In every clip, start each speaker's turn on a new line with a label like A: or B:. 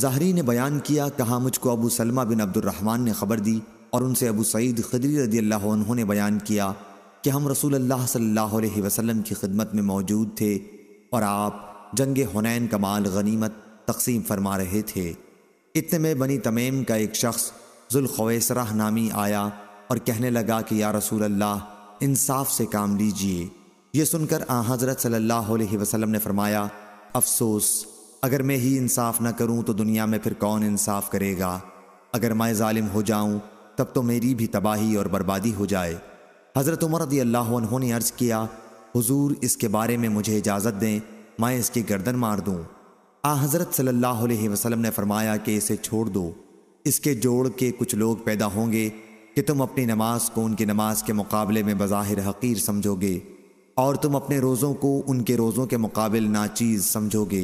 A: जहरी ने बयान किया कहा मुझको अबू सलमा बिन अब्दुलरहमान ने खबर दी और उनसे अबू सईद खदरी रदी अल्लाह उन्होंने बयान किया कि हम रसूल अल्लाह सल्लल्लाहु अलैहि वसल्लम की खिदमत में मौजूद थे और आप जंग हुनैन का माल गनीमत तकसीम फरमा रहे थे इतने में बनी तमीम का एक शख्स जुलखवैसराह नामी आया और कहने लगा कि या रसूल अल्लाह इंसाफ से काम लीजिए यह सुनकर आ हज़रत सल्लल्लाहु अलैहि वसल्लम ने फरमाया अफसोस अगर मैं ही इंसाफ ना करूं तो दुनिया में फिर कौन इंसाफ करेगा अगर मैं ालिम हो जाऊं तब तो मेरी भी तबाही और बर्बादी हो जाए हज़रत उमर रदी अल्लाह ने अर्ज़ किया हुजूर इसके बारे में मुझे इजाज़त दें मैं इसकी गर्दन मार दूँ आ हज़रत सल्लल्लाहु अलैहि वसल्लम ने फरमाया कि इसे छोड़ दो इसके जोड़ के कुछ लोग पैदा होंगे कि तुम अपनी नमाज को उनकी नमाज के मुकाबले में बज़ाहिर हकीर समझोगे और तुम अपने रोज़ों को उनके रोज़ों के मुकाबले नाचीज़ समझोगे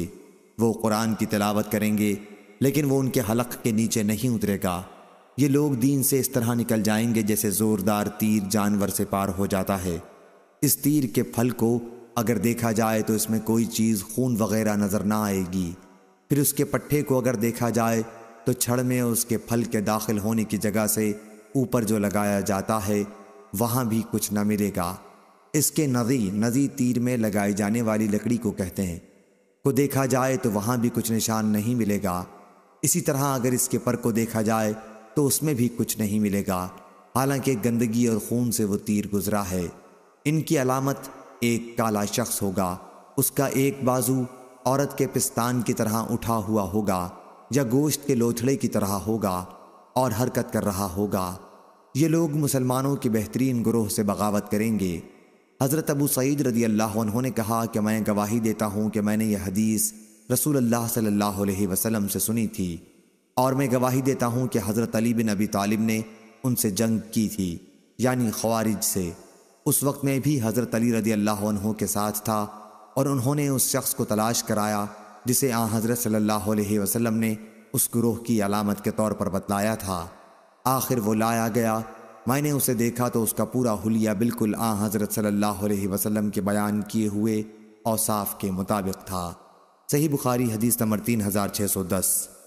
A: वो कुरान की तलावत करेंगे लेकिन वो उनके हलक के नीचे नहीं उतरेगा ये लोग दीन से इस तरह निकल जाएंगे जैसे ज़ोरदार तीर जानवर से पार हो जाता है इस तीर के फल को अगर देखा जाए तो इसमें कोई चीज़ खून वगैरह नज़र ना आएगी फिर उसके पट्टे को अगर देखा जाए तो छड़ में उसके फल के दाखिल होने की जगह से ऊपर जो लगाया जाता है वहाँ भी कुछ न मिलेगा इसके नदी नदी तीर में लगाई जाने वाली लकड़ी को कहते हैं को देखा जाए तो वहाँ भी कुछ निशान नहीं मिलेगा इसी तरह अगर इसके पर को देखा जाए तो उसमें भी कुछ नहीं मिलेगा हालांकि गंदगी और खून से वो तीर गुजरा है इनकी अलामत एक काला शख्स होगा उसका एक बाजू औरत के पिस्तान की तरह उठा हुआ होगा या गोश्त के लोथड़े की तरह होगा और हरकत कर रहा होगा ये लोग मुसलमानों के बेहतरीन ग्रोह से बगावत करेंगे हज़रत अबू सईद रदी अल्लाह उन्होंने कहा कि मैं गवाही देता हूँ कि मैंने यह हदीस रसूल अल्लाह सल्लल्लाहु अलैहि वसल्लम से सुनी थी और मैं गवाही देता हूँ कि हज़रत अली बिन अबी तालिब ने उनसे जंग की थी यानी खवारिज से उस वक्त में भी हज़रत अली रदी अल्लाह के साथ था और उन्होंने उस शख्स को तलाश कराया जिसे आ हज़रत सल्लल्लाहु अलैहि वसल्लम ने उस ग्रोह की अलामत के तौर पर बतलाया था आखिर वो लाया गया मैंने उसे देखा तो उसका पूरा हुलिया बिल्कुल आ हज़रत सल्लल्लाहु अलैहि वसल्लम के बयान किए हुए औसाफ के मुताबिक था सही बुखारी हदीस नंबर तीन हज़ार छः सौ दस